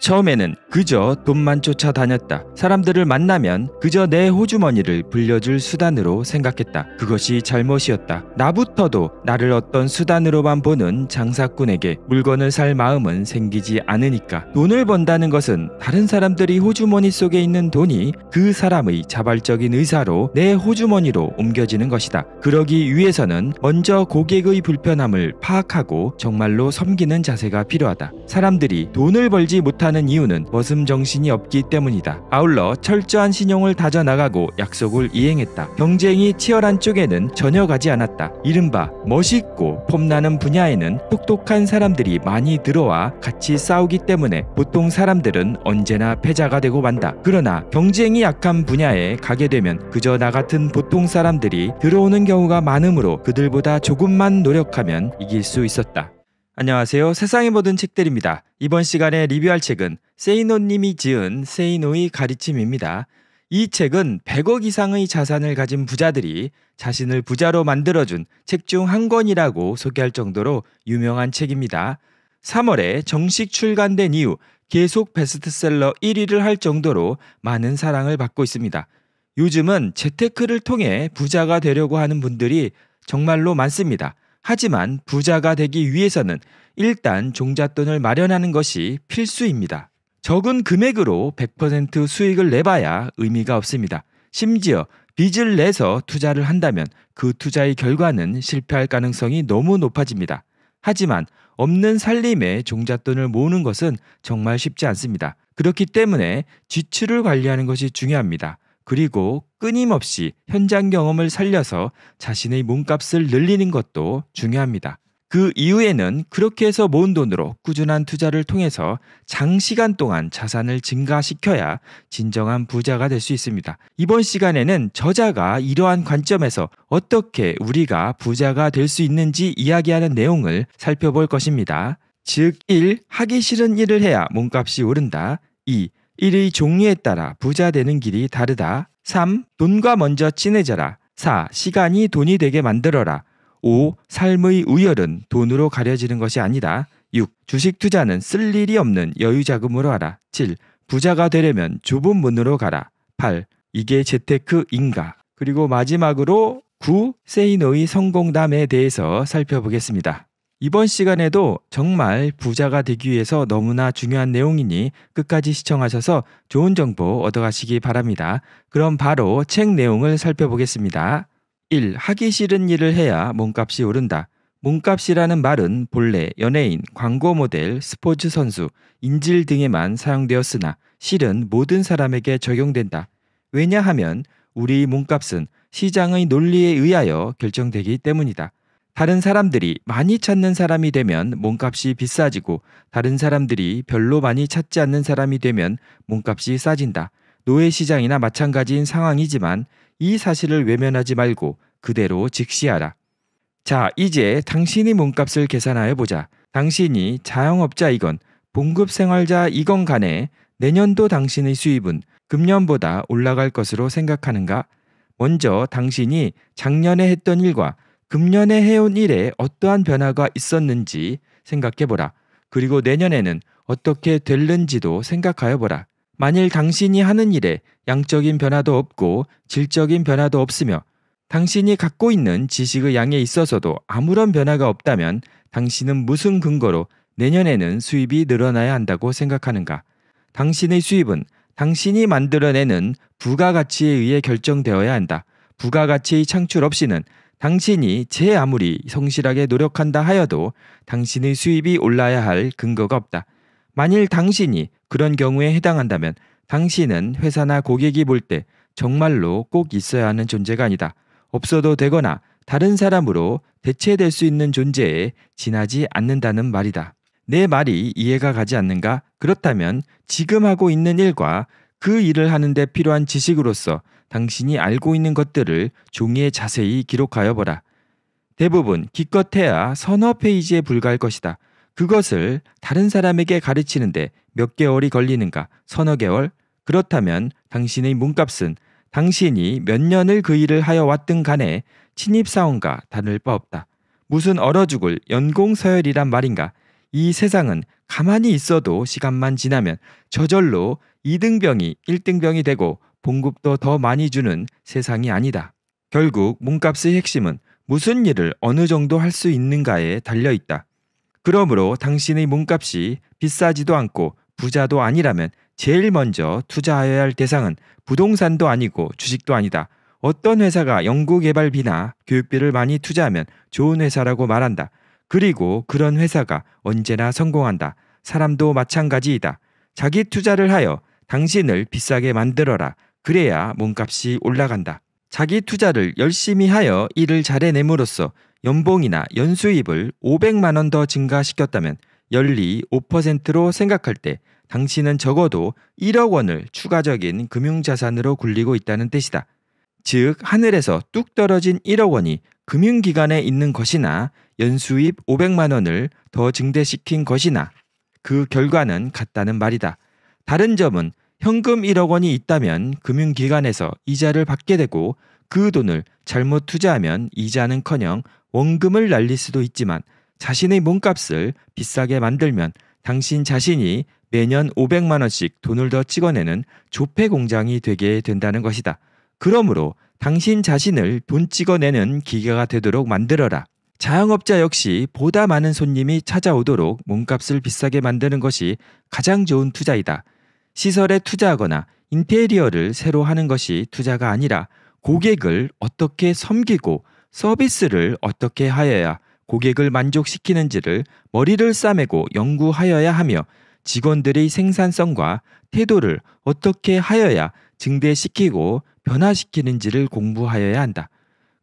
처음에는 그저 돈만 쫓아다녔다. 사람들을 만나면 그저 내 호주머니를 불려줄 수단으로 생각했다. 그것이 잘못이었다. 나부터도 나를 어떤 수단으로만 보는 장사꾼에게 물건을 살 마음은 생기지 않으니까. 돈을 번다는 것은 다른 사람들이 호주머니 속에 있는 돈이 그 사람의 자발적인 의사로 내 호주머니로 옮겨지는 것이다. 그러기 위해서는 먼저 고객의 불편함을 파악하고 정말로 섬기는 자세가 필요하다. 사람들이 돈을 벌지 못하는 이유는 거슴 정신이 없기 때문이다. 아울러 철저한 신용을 다져나가고 약속을 이행했다. 경쟁이 치열한 쪽에는 전혀 가지 않았다. 이른바 멋있고 폼나는 분야에는 똑똑한 사람들이 많이 들어와 같이 싸우기 때문에 보통 사람들은 언제나 패자가 되고 만다. 그러나 경쟁이 약한 분야에 가게 되면 그저 나 같은 보통 사람들이 들어오는 경우가 많으므로 그들보다 조금만 노력하면 이길 수 있었다. 안녕하세요. 세상의 모든 책들입니다. 이번 시간에 리뷰할 책은 세이노님이 지은 세이노의 가르침입니다. 이 책은 100억 이상의 자산을 가진 부자들이 자신을 부자로 만들어준 책 중 한 권이라고 소개할 정도로 유명한 책입니다. 3월에 정식 출간된 이후 계속 베스트셀러 1위를 할 정도로 많은 사랑을 받고 있습니다. 요즘은 재테크를 통해 부자가 되려고 하는 분들이 정말로 많습니다. 하지만 부자가 되기 위해서는 일단 종잣돈을 마련하는 것이 필수입니다. 적은 금액으로 100% 수익을 내봐야 의미가 없습니다. 심지어 빚을 내서 투자를 한다면 그 투자의 결과는 실패할 가능성이 너무 높아집니다. 하지만 없는 살림에 종잣돈을 모으는 것은 정말 쉽지 않습니다. 그렇기 때문에 지출을 관리하는 것이 중요합니다. 그리고 끊임없이 현장 경험을 살려서 자신의 몸값을 늘리는 것도 중요합니다. 그 이후에는 그렇게 해서 모은 돈으로 꾸준한 투자를 통해서 장시간 동안 자산을 증가시켜야 진정한 부자가 될 수 있습니다. 이번 시간에는 저자가 이러한 관점에서 어떻게 우리가 부자가 될 수 있는지 이야기하는 내용을 살펴볼 것입니다. 즉 1. 하기 싫은 일을 해야 몸값이 오른다. 2. 일의 종류에 따라 부자 되는 길이 다르다. 3. 돈과 먼저 친해져라. 4. 시간이 돈이 되게 만들어라. 5. 삶의 우열은 돈으로 가려지는 것이 아니다. 6. 주식 투자는 쓸 일이 없는 여유 자금으로 하라. 7. 부자가 되려면 좁은 문으로 가라. 8. 이게 재테크인가? 그리고 마지막으로 9. 세이노의 성공담에 대해서 살펴보겠습니다. 이번 시간에도 정말 부자가 되기 위해서 너무나 중요한 내용이니 끝까지 시청하셔서 좋은 정보 얻어가시기 바랍니다. 그럼 바로 책 내용을 살펴보겠습니다. 1. 하기 싫은 일을 해야 몸값이 오른다. 몸값이라는 말은 본래 연예인, 광고 모델, 스포츠 선수, 인질 등에만 사용되었으나 실은 모든 사람에게 적용된다. 왜냐하면 우리 몸값은 시장의 논리에 의하여 결정되기 때문이다. 다른 사람들이 많이 찾는 사람이 되면 몸값이 비싸지고 다른 사람들이 별로 많이 찾지 않는 사람이 되면 몸값이 싸진다. 노예 시장이나 마찬가지인 상황이지만 이 사실을 외면하지 말고 그대로 직시하라. 자, 이제 당신이 몸값을 계산하여 보자. 당신이 자영업자이건 봉급 생활자이건 간에 내년도 당신의 수입은 금년보다 올라갈 것으로 생각하는가? 먼저 당신이 작년에 했던 일과 금년에 해온 일에 어떠한 변화가 있었는지 생각해보라. 그리고 내년에는 어떻게 될는지도 생각하여보라. 만일 당신이 하는 일에 양적인 변화도 없고 질적인 변화도 없으며 당신이 갖고 있는 지식의 양에 있어서도 아무런 변화가 없다면 당신은 무슨 근거로 내년에는 수입이 늘어나야 한다고 생각하는가? 당신의 수입은 당신이 만들어내는 부가가치에 의해 결정되어야 한다. 부가가치의 창출 없이는 당신이 제 아무리 성실하게 노력한다 하여도 당신의 수입이 올라야 할 근거가 없다. 만일 당신이 그런 경우에 해당한다면 당신은 회사나 고객이 볼 때 정말로 꼭 있어야 하는 존재가 아니다. 없어도 되거나 다른 사람으로 대체될 수 있는 존재에 지나지 않는다는 말이다. 내 말이 이해가 가지 않는가? 그렇다면 지금 하고 있는 일과 그 일을 하는데 필요한 지식으로서 당신이 알고 있는 것들을 종이에 자세히 기록하여 보라. 대부분 기껏해야 서너 페이지에 불과할 것이다. 그것을 다른 사람에게 가르치는데 몇 개월이 걸리는가? 서너 개월? 그렇다면 당신의 몸값은 당신이 몇 년을 그 일을 하여 왔든 간에 신입사원과 다를 바 없다. 무슨 얼어 죽을 연공 서열이란 말인가? 이 세상은 가만히 있어도 시간만 지나면 저절로 2등병이 1등병이 되고 봉급도 더 많이 주는 세상이 아니다. 결국 몸값의 핵심은 무슨 일을 어느 정도 할 수 있는가에 달려 있다. 그러므로 당신의 몸값이 비싸지도 않고 부자도 아니라면 제일 먼저 투자하여야할 대상은 부동산도 아니고 주식도 아니다. 어떤 회사가 연구개발비나 교육비를 많이 투자하면 좋은 회사라고 말한다. 그리고 그런 회사가 언제나 성공한다. 사람도 마찬가지이다. 자기 투자를 하여 당신을 비싸게 만들어라. 그래야 몸값이 올라간다. 자기 투자를 열심히 하여 일을 잘해냄으로써 연봉이나 연수입을 500만 원 더 증가시켰다면 연리 5%로 생각할 때 당신은 적어도 1억 원을 추가적인 금융자산으로 굴리고 있다는 뜻이다. 즉, 하늘에서 뚝 떨어진 1억 원이 금융기관에 있는 것이나 연수입 500만 원을 더 증대시킨 것이나 그 결과는 같다는 말이다. 다른 점은 현금 1억 원이 있다면 금융기관에서 이자를 받게 되고 그 돈을 잘못 투자하면 이자는커녕 원금을 날릴 수도 있지만 자신의 몸값을 비싸게 만들면 당신 자신이 매년 500만 원씩 돈을 더 찍어내는 조폐 공장이 되게 된다는 것이다. 그러므로 당신 자신을 돈 찍어내는 기계가 되도록 만들어라. 자영업자 역시 보다 많은 손님이 찾아오도록 몸값을 비싸게 만드는 것이 가장 좋은 투자이다. 시설에 투자하거나 인테리어를 새로 하는 것이 투자가 아니라 고객을 어떻게 섬기고 서비스를 어떻게 하여야 고객을 만족시키는지를 머리를 싸매고 연구하여야 하며 직원들의 생산성과 태도를 어떻게 하여야 증대시키고 변화시키는지를 공부하여야 한다.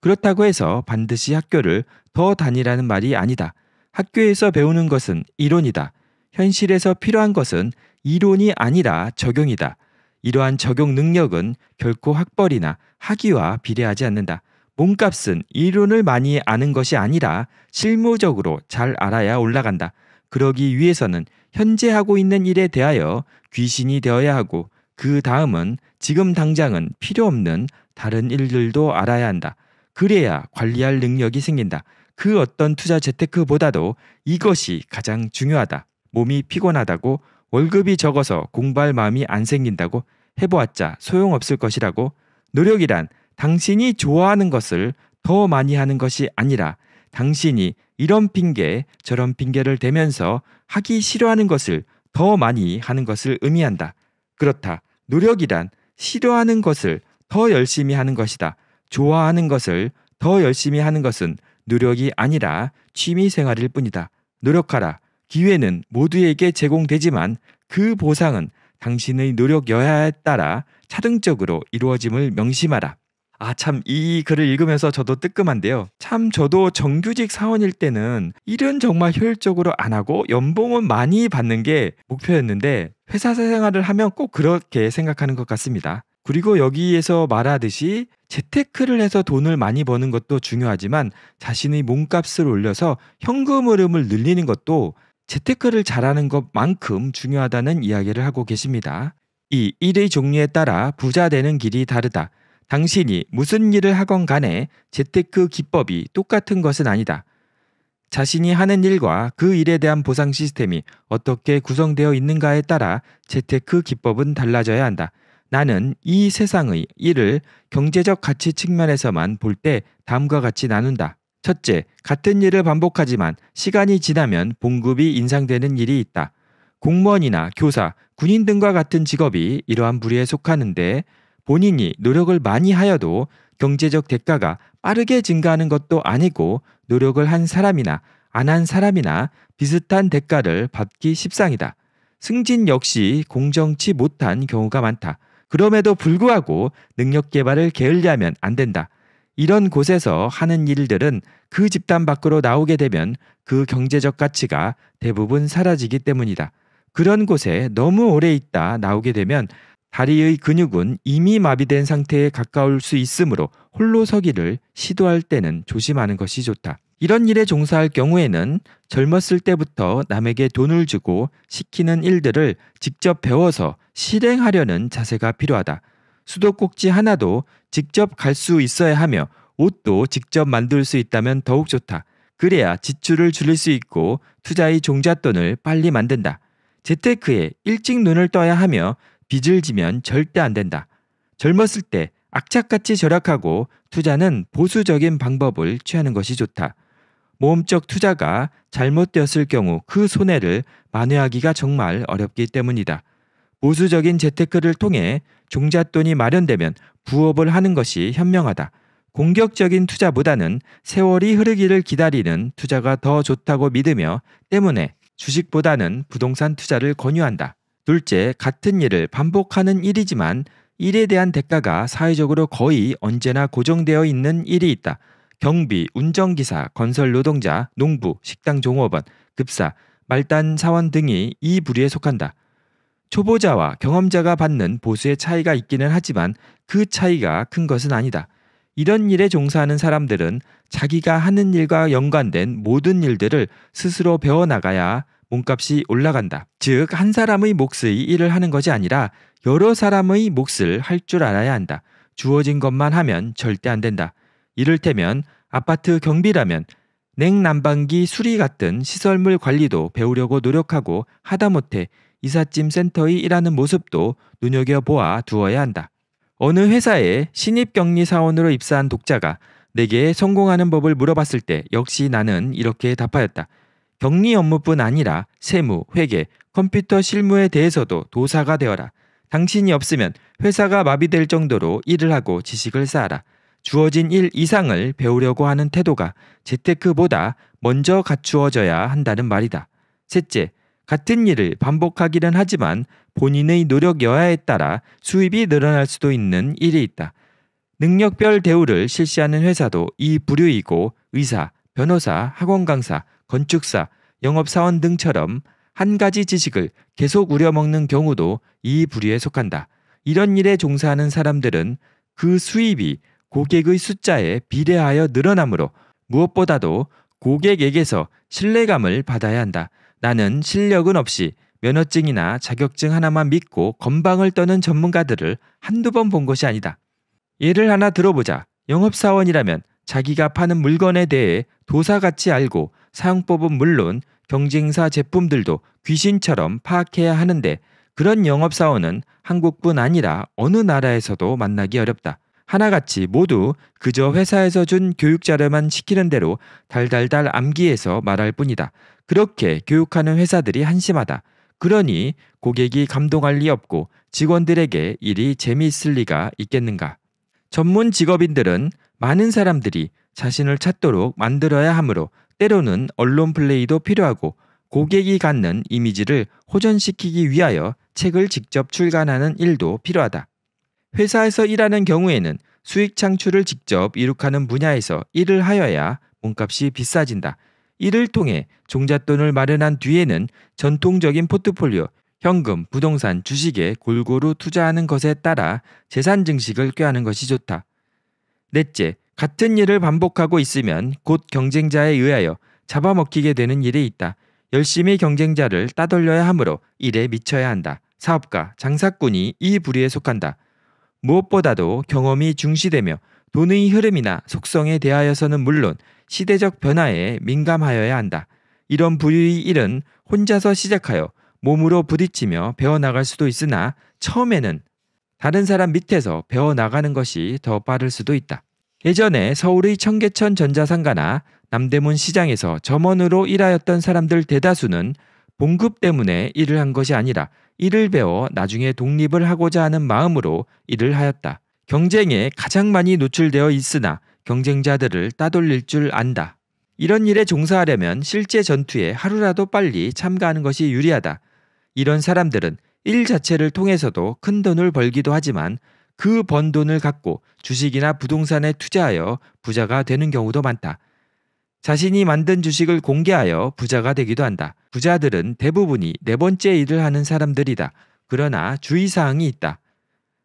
그렇다고 해서 반드시 학교를 더 다니라는 말이 아니다. 학교에서 배우는 것은 이론이다. 현실에서 필요한 것은 이론이 아니라 적용이다. 이러한 적용 능력은 결코 학벌이나 학위와 비례하지 않는다. 몸값은 이론을 많이 아는 것이 아니라 실무적으로 잘 알아야 올라간다. 그러기 위해서는 현재 하고 있는 일에 대하여 귀신이 되어야 하고 그 다음은 지금 당장은 필요 없는 다른 일들도 알아야 한다. 그래야 관리할 능력이 생긴다. 그 어떤 투자 재테크보다도 이것이 가장 중요하다. 몸이 피곤하다고 월급이 적어서 공부할 마음이 안 생긴다고 해보았자 소용없을 것이라고 노력이란 당신이 좋아하는 것을 더 많이 하는 것이 아니라 당신이 이런 핑계 저런 핑계를 대면서 하기 싫어하는 것을 더 많이 하는 것을 의미한다. 그렇다. 노력이란 싫어하는 것을 더 열심히 하는 것이다. 좋아하는 것을 더 열심히 하는 것은 노력이 아니라 취미 생활일 뿐이다. 노력하라. 기회는 모두에게 제공되지만 그 보상은 당신의 노력 여야에 따라 차등적으로 이루어짐을 명심하라. 아, 참, 이 글을 읽으면서 저도 뜨끔한데요. 참, 저도 정규직 사원일 때는 일은 정말 효율적으로 안 하고 연봉은 많이 받는 게 목표였는데 회사 생활을 하면 꼭 그렇게 생각하는 것 같습니다. 그리고 여기에서 말하듯이 재테크를 해서 돈을 많이 버는 것도 중요하지만 자신의 몸값을 올려서 현금 흐름을 늘리는 것도 재테크를 잘하는 것만큼 중요하다는 이야기를 하고 계십니다. 이 일의 종류에 따라 부자 되는 길이 다르다. 당신이 무슨 일을 하건 간에 재테크 기법이 똑같은 것은 아니다. 자신이 하는 일과 그 일에 대한 보상 시스템이 어떻게 구성되어 있는가에 따라 재테크 기법은 달라져야 한다. 나는 이 세상의 일을 경제적 가치 측면에서만 볼 때 다음과 같이 나눈다. 첫째, 같은 일을 반복하지만 시간이 지나면 봉급이 인상되는 일이 있다. 공무원이나 교사, 군인 등과 같은 직업이 이러한 부류에 속하는데 본인이 노력을 많이 하여도 경제적 대가가 빠르게 증가하는 것도 아니고 노력을 한 사람이나 안 한 사람이나 비슷한 대가를 받기 십상이다. 승진 역시 공정치 못한 경우가 많다. 그럼에도 불구하고 능력 개발을 게을리하면 안 된다. 이런 곳에서 하는 일들은 그 집단 밖으로 나오게 되면 그 경제적 가치가 대부분 사라지기 때문이다. 그런 곳에 너무 오래 있다 나오게 되면 다리의 근육은 이미 마비된 상태에 가까울 수 있으므로 홀로 서기를 시도할 때는 조심하는 것이 좋다. 이런 일에 종사할 경우에는 젊었을 때부터 남에게 돈을 주고 시키는 일들을 직접 배워서 실행하려는 자세가 필요하다. 수도꼭지 하나도 직접 갈 수 있어야 하며 옷도 직접 만들 수 있다면 더욱 좋다. 그래야 지출을 줄일 수 있고 투자의 종잣돈을 빨리 만든다. 재테크에 일찍 눈을 떠야 하며 빚을 지면 절대 안 된다. 젊었을 때 악착같이 절약하고 투자는 보수적인 방법을 취하는 것이 좋다. 모험적 투자가 잘못되었을 경우 그 손해를 만회하기가 정말 어렵기 때문이다. 보수적인 재테크를 통해 종잣돈이 마련되면 부업을 하는 것이 현명하다. 공격적인 투자보다는 세월이 흐르기를 기다리는 투자가 더 좋다고 믿으며 때문에 주식보다는 부동산 투자를 권유한다. 둘째, 같은 일을 반복하는 일이지만 일에 대한 대가가 사회적으로 거의 언제나 고정되어 있는 일이 있다. 경비, 운전기사, 건설 노동자, 농부, 식당 종업원, 급사, 말단 사원 등이 이 부류에 속한다. 초보자와 경험자가 받는 보수의 차이가 있기는 하지만 그 차이가 큰 것은 아니다. 이런 일에 종사하는 사람들은 자기가 하는 일과 연관된 모든 일들을 스스로 배워나가야 몸값이 올라간다. 즉, 한 사람의 몫의 일을 하는 것이 아니라 여러 사람의 몫을 할 줄 알아야 한다. 주어진 것만 하면 절대 안 된다. 이를테면 아파트 경비라면 냉난방기 수리 같은 시설물 관리도 배우려고 노력하고 하다못해 이삿짐 센터의 일하는 모습도 눈여겨보아 두어야 한다. 어느 회사에 신입 격리 사원으로 입사한 독자가 내게 성공하는 법을 물어봤을 때 역시 나는 이렇게 답하였다. 격리 업무뿐 아니라 세무, 회계, 컴퓨터 실무에 대해서도 도사가 되어라. 당신이 없으면 회사가 마비될 정도로 일을 하고 지식을 쌓아라. 주어진 일 이상을 배우려고 하는 태도가 재테크보다 먼저 갖추어져야 한다는 말이다. 셋째, 같은 일을 반복하기는 하지만 본인의 노력 여하에 따라 수입이 늘어날 수도 있는 일이 있다. 능력별 대우를 실시하는 회사도 이 부류이고 의사, 변호사, 학원 강사, 건축사, 영업사원 등처럼 한 가지 지식을 계속 우려먹는 경우도 이 부류에 속한다. 이런 일에 종사하는 사람들은 그 수입이 고객의 숫자에 비례하여 늘어나므로 무엇보다도 고객에게서 신뢰감을 받아야 한다. 나는 실력은 없이 면허증이나 자격증 하나만 믿고 건방을 떠는 전문가들을 한두 번 본 것이 아니다. 예를 하나 들어보자. 영업사원이라면 자기가 파는 물건에 대해 도사같이 알고 사용법은 물론 경쟁사 제품들도 귀신처럼 파악해야 하는데 그런 영업사원은 한국뿐 아니라 어느 나라에서도 만나기 어렵다. 하나같이 모두 그저 회사에서 준 교육 자료만 시키는 대로 달달달 암기해서 말할 뿐이다. 그렇게 교육하는 회사들이 한심하다. 그러니 고객이 감동할 리 없고 직원들에게 일이 재미있을 리가 있겠는가. 전문 직업인들은 많은 사람들이 자신을 찾도록 만들어야 하므로 때로는 언론 플레이도 필요하고 고객이 갖는 이미지를 호전시키기 위하여 책을 직접 출간하는 일도 필요하다. 회사에서 일하는 경우에는 수익 창출을 직접 이룩하는 분야에서 일을 하여야 몸값이 비싸진다. 이를 통해 종잣돈을 마련한 뒤에는 전통적인 포트폴리오, 현금, 부동산, 주식에 골고루 투자하는 것에 따라 재산 증식을 꾀하는 것이 좋다. 넷째, 같은 일을 반복하고 있으면 곧 경쟁자에 의하여 잡아먹히게 되는 일이 있다. 열심히 경쟁자를 따돌려야 하므로 일에 미쳐야 한다. 사업가, 장사꾼이 이 부류에 속한다. 무엇보다도 경험이 중시되며 돈의 흐름이나 속성에 대하여서는 물론 시대적 변화에 민감하여야 한다. 이런 부류의 일은 혼자서 시작하여 몸으로 부딪히며 배워나갈 수도 있으나 처음에는 다른 사람 밑에서 배워나가는 것이 더 빠를 수도 있다. 예전에 서울의 청계천 전자상가나 남대문 시장에서 점원으로 일하였던 사람들 대다수는 봉급 때문에 일을 한 것이 아니라 일을 배워 나중에 독립을 하고자 하는 마음으로 일을 하였다. 경쟁에 가장 많이 노출되어 있으나 경쟁자들을 따돌릴 줄 안다. 이런 일에 종사하려면 실제 전투에 하루라도 빨리 참가하는 것이 유리하다. 이런 사람들은 일 자체를 통해서도 큰 돈을 벌기도 하지만 그번 돈을 갖고 주식이나 부동산에 투자하여 부자가 되는 경우도 많다. 자신이 만든 주식을 공개하여 부자가 되기도 한다. 부자들은 대부분이 네 번째 일을 하는 사람들이다. 그러나 주의사항이 있다.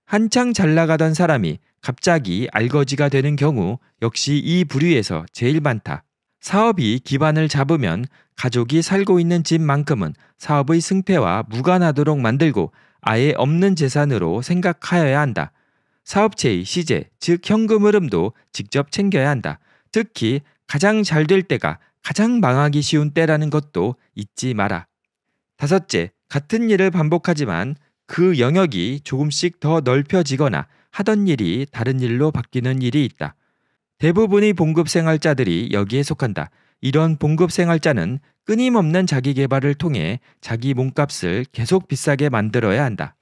한창 잘 나가던 사람이 갑자기 알거지가 되는 경우 역시 이 부류에서 제일 많다. 사업이 기반을 잡으면 가족이 살고 있는 집만큼은 사업의 승패와 무관하도록 만들고 아예 없는 재산으로 생각하여야 한다. 사업체의 시제, 즉 현금 흐름도 직접 챙겨야 한다. 특히 가장 잘 될 때가 가장 망하기 쉬운 때라는 것도 잊지 마라. 다섯째, 같은 일을 반복하지만 그 영역이 조금씩 더 넓혀지거나 하던 일이 다른 일로 바뀌는 일이 있다. 대부분의 봉급 생활자들이 여기에 속한다. 이런 봉급 생활자는 끊임없는 자기 개발을 통해 자기 몸값을 계속 비싸게 만들어야 한다.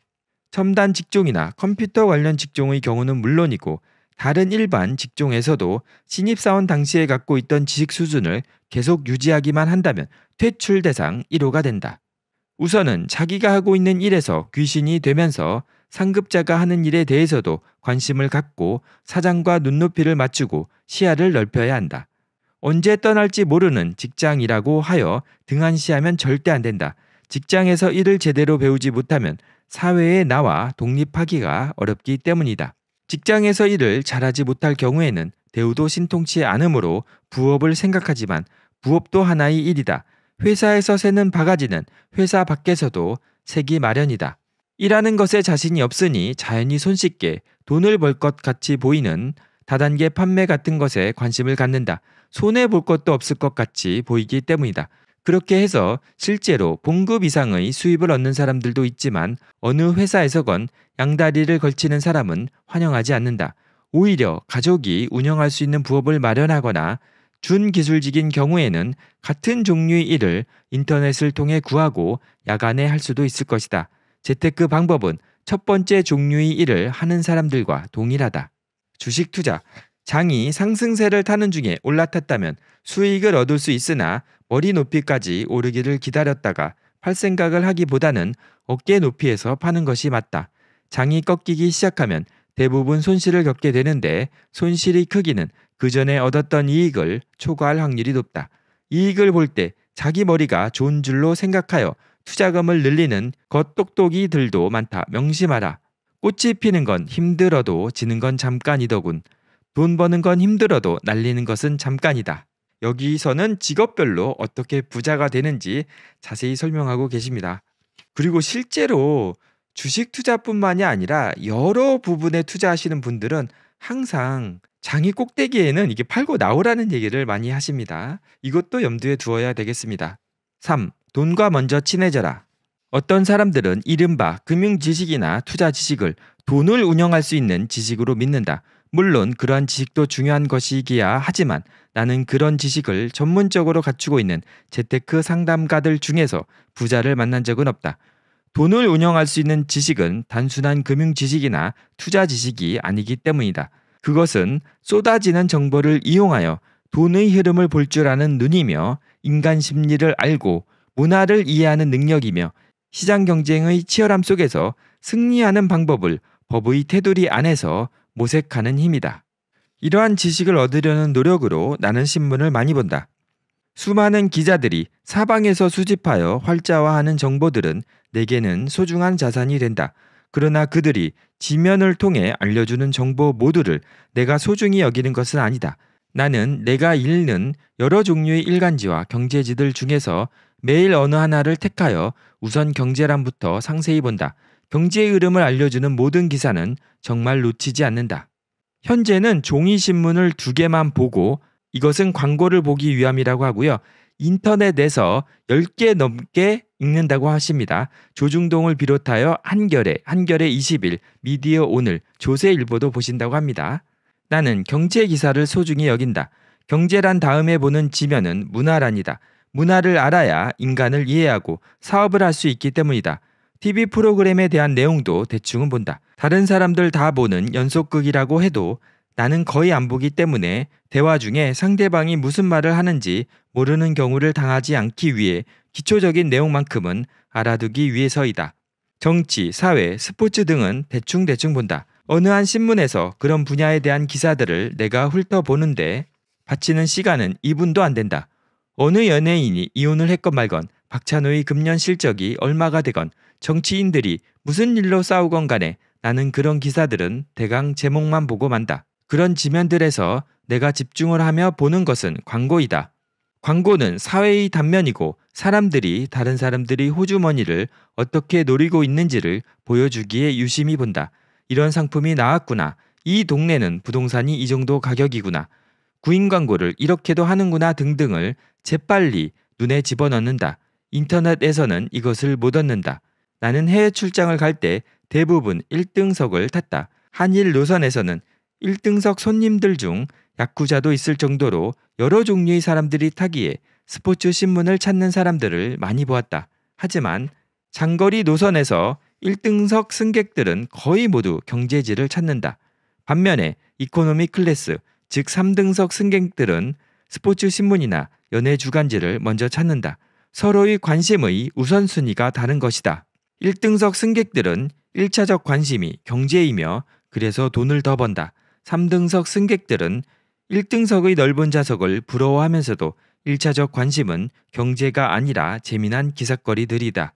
첨단 직종이나 컴퓨터 관련 직종의 경우는 물론이고 다른 일반 직종에서도 신입사원 당시에 갖고 있던 지식 수준을 계속 유지하기만 한다면 퇴출 대상 1호가 된다. 우선은 자기가 하고 있는 일에서 귀신이 되면서 상급자가 하는 일에 대해서도 관심을 갖고 사장과 눈높이를 맞추고 시야를 넓혀야 한다. 언제 떠날지 모르는 직장이라고 하여 등한시하면 절대 안 된다. 직장에서 일을 제대로 배우지 못하면 사회에 나와 독립하기가 어렵기 때문이다. 직장에서 일을 잘하지 못할 경우에는 대우도 신통치 않으므로 부업을 생각하지만 부업도 하나의 일이다. 회사에서 새는 바가지는 회사 밖에서도 새기 마련이다. 일하는 것에 자신이 없으니 자연히 손쉽게 돈을 벌 것 같이 보이는 다단계 판매 같은 것에 관심을 갖는다. 손해 볼 것도 없을 것 같이 보이기 때문이다. 그렇게 해서 실제로 봉급 이상의 수입을 얻는 사람들도 있지만 어느 회사에서건 양다리를 걸치는 사람은 환영하지 않는다. 오히려 가족이 운영할 수 있는 부업을 마련하거나 준기술직인 경우에는 같은 종류의 일을 인터넷을 통해 구하고 야간에 할 수도 있을 것이다. 재테크 방법은 첫 번째 종류의 일을 하는 사람들과 동일하다. 주식 투자. 장이 상승세를 타는 중에 올라탔다면 수익을 얻을 수 있으나 머리 높이까지 오르기를 기다렸다가 팔 생각을 하기보다는 어깨 높이에서 파는 것이 맞다. 장이 꺾이기 시작하면 대부분 손실을 겪게 되는데 손실의 크기는 그 전에 얻었던 이익을 초과할 확률이 높다. 이익을 볼 때 자기 머리가 좋은 줄로 생각하여 투자금을 늘리는 겉똑똑이들도 많다. 명심하라. 꽃이 피는 건 힘들어도 지는 건 잠깐이더군. 돈 버는 건 힘들어도 날리는 것은 잠깐이다. 여기서는 직업별로 어떻게 부자가 되는지 자세히 설명하고 계십니다. 그리고 실제로 주식 투자뿐만이 아니라 여러 부분에 투자하시는 분들은 항상 장이 꼭대기에는 이게 팔고 나오라는 얘기를 많이 하십니다. 이것도 염두에 두어야 되겠습니다. 3. 돈과 먼저 친해져라. 어떤 사람들은 이른바 금융 지식이나 투자 지식을 돈을 운영할 수 있는 지식으로 믿는다. 물론 그러한 지식도 중요한 것이기야 하지만 나는 그런 지식을 전문적으로 갖추고 있는 재테크 상담가들 중에서 부자를 만난 적은 없다. 돈을 운영할 수 있는 지식은 단순한 금융 지식이나 투자 지식이 아니기 때문이다. 그것은 쏟아지는 정보를 이용하여 돈의 흐름을 볼 줄 아는 눈이며 인간 심리를 알고 문화를 이해하는 능력이며 시장 경쟁의 치열함 속에서 승리하는 방법을 법의 테두리 안에서 모색하는 힘이다. 이러한 지식을 얻으려는 노력으로 나는 신문을 많이 본다. 수많은 기자들이 사방에서 수집하여 활자화하는 정보들은 내게는 소중한 자산이 된다. 그러나 그들이 지면을 통해 알려주는 정보 모두를 내가 소중히 여기는 것은 아니다. 나는 내가 읽는 여러 종류의 일간지와 경제지들 중에서 매일 어느 하나를 택하여 우선 경제란부터 상세히 본다. 경제의 흐름을 알려주는 모든 기사는 정말 놓치지 않는다. 현재는 종이신문을 두 개만 보고 이것은 광고를 보기 위함이라고 하고요. 인터넷에서 10개 넘게 읽는다고 하십니다. 조중동을 비롯하여 한겨레, 한겨레 20일, 미디어 오늘, 조세일보도 보신다고 합니다. 나는 경제 기사를 소중히 여긴다. 경제란 다음에 보는 지면은 문화란이다. 문화를 알아야 인간을 이해하고 사업을 할 수 있기 때문이다. TV 프로그램에 대한 내용도 대충은 본다. 다른 사람들 다 보는 연속극이라고 해도 나는 거의 안 보기 때문에 대화 중에 상대방이 무슨 말을 하는지 모르는 경우를 당하지 않기 위해 기초적인 내용만큼은 알아두기 위해서이다. 정치, 사회, 스포츠 등은 대충대충 본다. 어느 한 신문에서 그런 분야에 대한 기사들을 내가 훑어보는데 바치는 시간은 2분도 안 된다. 어느 연예인이 이혼을 했건 말건 박찬호의 금년 실적이 얼마가 되건 정치인들이 무슨 일로 싸우건 간에 나는 그런 기사들은 대강 제목만 보고 만다. 그런 지면들에서 내가 집중을 하며 보는 것은 광고이다. 광고는 사회의 단면이고 사람들이 다른 사람들이 호주머니를 어떻게 노리고 있는지를 보여주기에 유심히 본다. 이런 상품이 나왔구나. 이 동네는 부동산이 이 정도 가격이구나. 구인 광고를 이렇게도 하는구나 등등을 재빨리 눈에 집어넣는다. 인터넷에서는 이것을 못 얻는다. 나는 해외 출장을 갈 때 대부분 1등석을 탔다. 한일 노선에서는 1등석 손님들 중 야쿠자도 있을 정도로 여러 종류의 사람들이 타기에 스포츠 신문을 찾는 사람들을 많이 보았다. 하지만 장거리 노선에서 1등석 승객들은 거의 모두 경제지를 찾는다. 반면에 이코노미 클래스, 즉 3등석 승객들은 스포츠 신문이나 연예 주간지를 먼저 찾는다. 서로의 관심의 우선순위가 다른 것이다. 1등석 승객들은 1차적 관심이 경제이며 그래서 돈을 더 번다. 3등석 승객들은 1등석의 넓은 좌석을 부러워하면서도 1차적 관심은 경제가 아니라 재미난 기사거리들이다.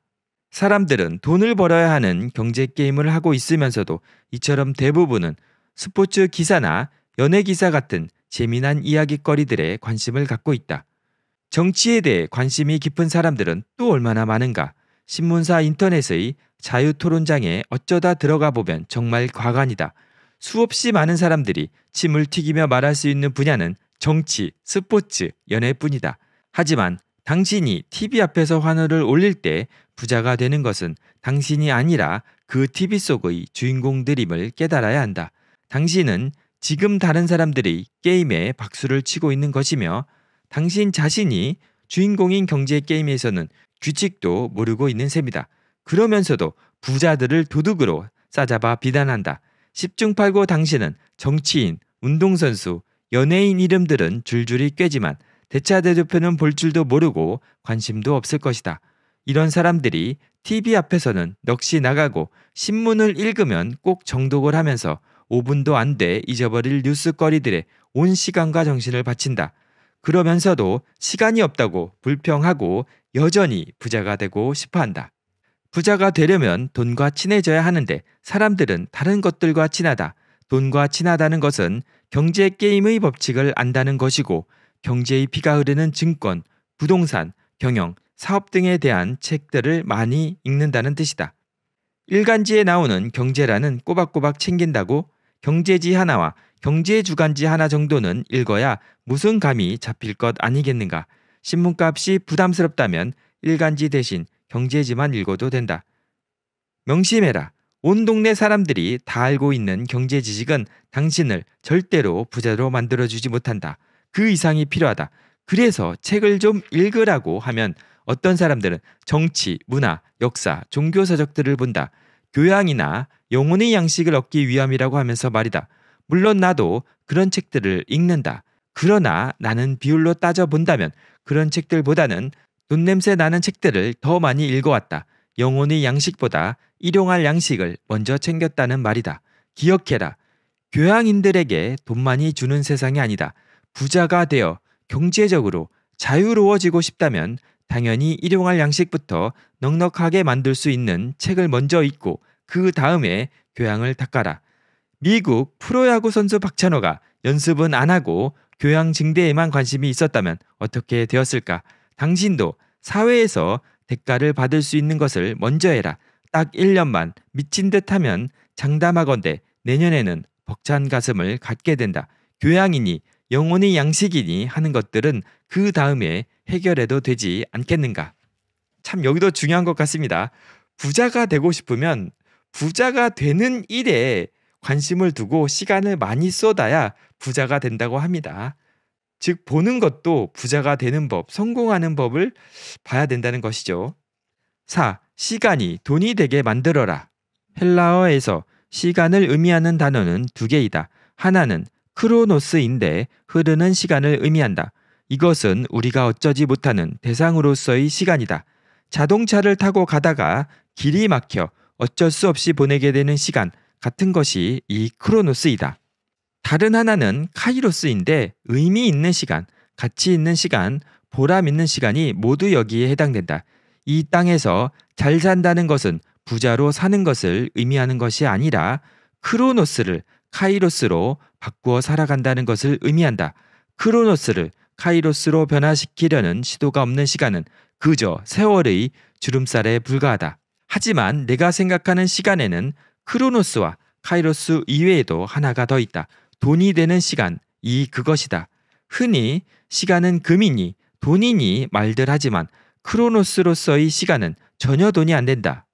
사람들은 돈을 벌어야 하는 경제 게임을 하고 있으면서도 이처럼 대부분은 스포츠 기사나 연예 기사 같은 재미난 이야기거리들에 관심을 갖고 있다. 정치에 대해 관심이 깊은 사람들은 또 얼마나 많은가. 신문사 인터넷의 자유 토론장에 어쩌다 들어가 보면 정말 과관이다 수없이 많은 사람들이 침을 튀기며 말할 수 있는 분야는 정치, 스포츠, 연애뿐이다. 하지만 당신이 TV 앞에서 환호를 올릴 때 부자가 되는 것은 당신이 아니라 그 TV 속의 주인공들임을 깨달아야 한다. 당신은 지금 다른 사람들이 게임에 박수를 치고 있는 것이며 당신 자신이 주인공인 경제 게임에서는 규칙도 모르고 있는 셈이다. 그러면서도 부자들을 도둑으로 싸잡아 비단한다 10중 8고 당신은 정치인, 운동선수, 연예인 이름들은 줄줄이 꿰지만 대차 대조표는 볼 줄도 모르고 관심도 없을 것이다. 이런 사람들이 TV 앞에서는 넋이 나가고 신문을 읽으면 꼭 정독을 하면서 5분도 안 돼 잊어버릴 뉴스거리들에 온 시간과 정신을 바친다. 그러면서도 시간이 없다고 불평하고 여전히 부자가 되고 싶어 한다. 부자가 되려면 돈과 친해져야 하는데 사람들은 다른 것들과 친하다. 돈과 친하다는 것은 경제 게임의 법칙을 안다는 것이고 경제의 피가 흐르는 증권, 부동산, 경영, 사업 등에 대한 책들을 많이 읽는다는 뜻이다. 일간지에 나오는 경제라는 꼬박꼬박 챙긴다고 경제지 하나와 경제 주간지 하나 정도는 읽어야 무슨 감이 잡힐 것 아니겠는가. 신문값이 부담스럽다면 일간지 대신 경제지만 읽어도 된다. 명심해라. 온 동네 사람들이 다 알고 있는 경제 지식은 당신을 절대로 부자로 만들어주지 못한다. 그 이상이 필요하다. 그래서 책을 좀 읽으라고 하면 어떤 사람들은 정치, 문화, 역사, 종교 서적들을 본다. 교양이나 영혼의 양식을 얻기 위함이라고 하면서 말이다. 물론 나도 그런 책들을 읽는다. 그러나 나는 비율로 따져본다면 그런 책들보다는 눈냄새 나는 책들을 더 많이 읽어왔다. 영혼의 양식보다 일용할 양식을 먼저 챙겼다는 말이다. 기억해라. 교양인들에게 돈 많이 주는 세상이 아니다. 부자가 되어 경제적으로 자유로워지고 싶다면 당연히 일용할 양식부터 넉넉하게 만들 수 있는 책을 먼저 읽고 그 다음에 교양을 닦아라. 미국 프로야구 선수 박찬호가 연습은 안 하고 교양 증대에만 관심이 있었다면 어떻게 되었을까? 당신도 사회에서 대가를 받을 수 있는 것을 먼저 해라. 딱 1년만 미친 듯 하면 장담하건대 내년에는 벅찬 가슴을 갖게 된다. 교양이니 영혼의 양식이니 하는 것들은 그 다음에 해결해도 되지 않겠는가? 참 여기도 중요한 것 같습니다. 부자가 되고 싶으면 부자가 되는 일에 관심을 두고 시간을 많이 쏟아야 부자가 된다고 합니다. 즉, 보는 것도 부자가 되는 법, 성공하는 법을 봐야 된다는 것이죠. 4. 시간이 돈이 되게 만들어라. 헬라어에서 시간을 의미하는 단어는 두 개이다. 하나는 크로노스인데 흐르는 시간을 의미한다. 이것은 우리가 어쩌지 못하는 대상으로서의 시간이다. 자동차를 타고 가다가 길이 막혀 어쩔 수 없이 보내게 되는 시간 같은 것이 이 크로노스이다. 다른 하나는 카이로스인데 의미 있는 시간, 가치 있는 시간, 보람 있는 시간이 모두 여기에 해당된다. 이 땅에서 잘 산다는 것은 부자로 사는 것을 의미하는 것이 아니라 크로노스를 카이로스로 바꾸어 살아간다는 것을 의미한다. 크로노스를 카이로스로 변화시키려는 시도가 없는 시간은 그저 세월의 주름살에 불과하다. 하지만 내가 생각하는 시간에는 크로노스와 카이로스 이외에도 하나가 더 있다. 돈이 되는 시간, 이 그것이다. 흔히 시간은 금이니 돈이니 말들 하지만 크로노스로서의 시간은 전혀 돈이 안 된다.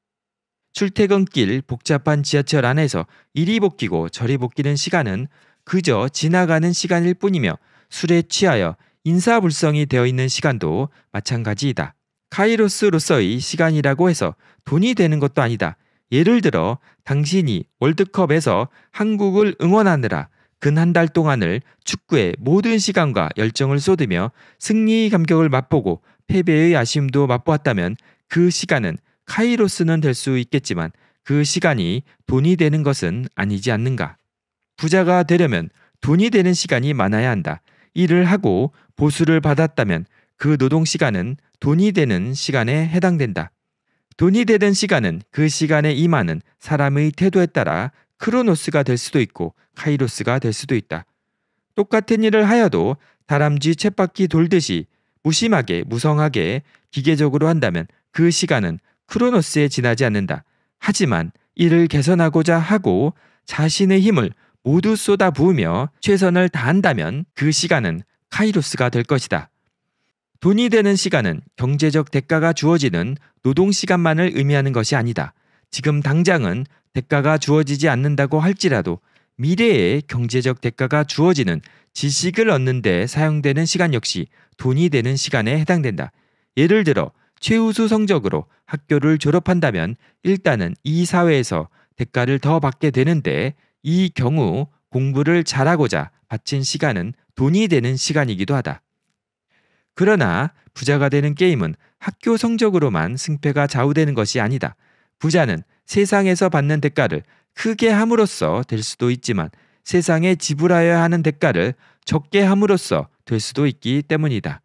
출퇴근길 복잡한 지하철 안에서 이리 복귀고 저리 복기는 시간은 그저 지나가는 시간일 뿐이며 술에 취하여 인사불성이 되어 있는 시간도 마찬가지이다. 카이로스로서의 시간이라고 해서 돈이 되는 것도 아니다. 예를 들어 당신이 월드컵에서 한국을 응원하느라 근 한 달 동안을 축구에 모든 시간과 열정을 쏟으며 승리 의 감격을 맛보고 패배의 아쉬움도 맛보았다면 그 시간은 카이로스는 될 수 있겠지만 그 시간이 돈이 되는 것은 아니지 않는가. 부자가 되려면 돈이 되는 시간이 많아야 한다. 일을 하고 보수를 받았다면 그 노동 시간은 돈이 되는 시간에 해당된다. 돈이 되는 시간은 그 시간에 임하는 사람의 태도에 따라 크로노스가 될 수도 있고 카이로스가 될 수도 있다. 똑같은 일을 하여도 다람쥐 쳇바퀴 돌듯이 무심하게 무성하게 기계적으로 한다면 그 시간은 크로노스에 지나지 않는다. 하지만 이를 개선하고자 하고 자신의 힘을 모두 쏟아 부으며 최선을 다한다면 그 시간은 카이로스가 될 것이다. 돈이 되는 시간은 경제적 대가가 주어지는 노동 시간만을 의미하는 것이 아니다. 지금 당장은 대가가 주어지지 않는다고 할지라도 미래에 경제적 대가가 주어지는 지식을 얻는 데 사용되는 시간 역시 돈이 되는 시간에 해당된다. 예를 들어 최우수 성적으로 학교를 졸업한다면 일단은 이 사회에서 대가를 더 받게 되는데 이 경우 공부를 잘하고자 바친 시간은 돈이 되는 시간이기도 하다. 그러나 부자가 되는 게임은 학교 성적으로만 승패가 좌우되는 것이 아니다. 부자는 세상에서 받는 대가를 크게 함으로써 될 수도 있지만 세상에 지불하여야 하는 대가를 적게 함으로써 될 수도 있기 때문이다.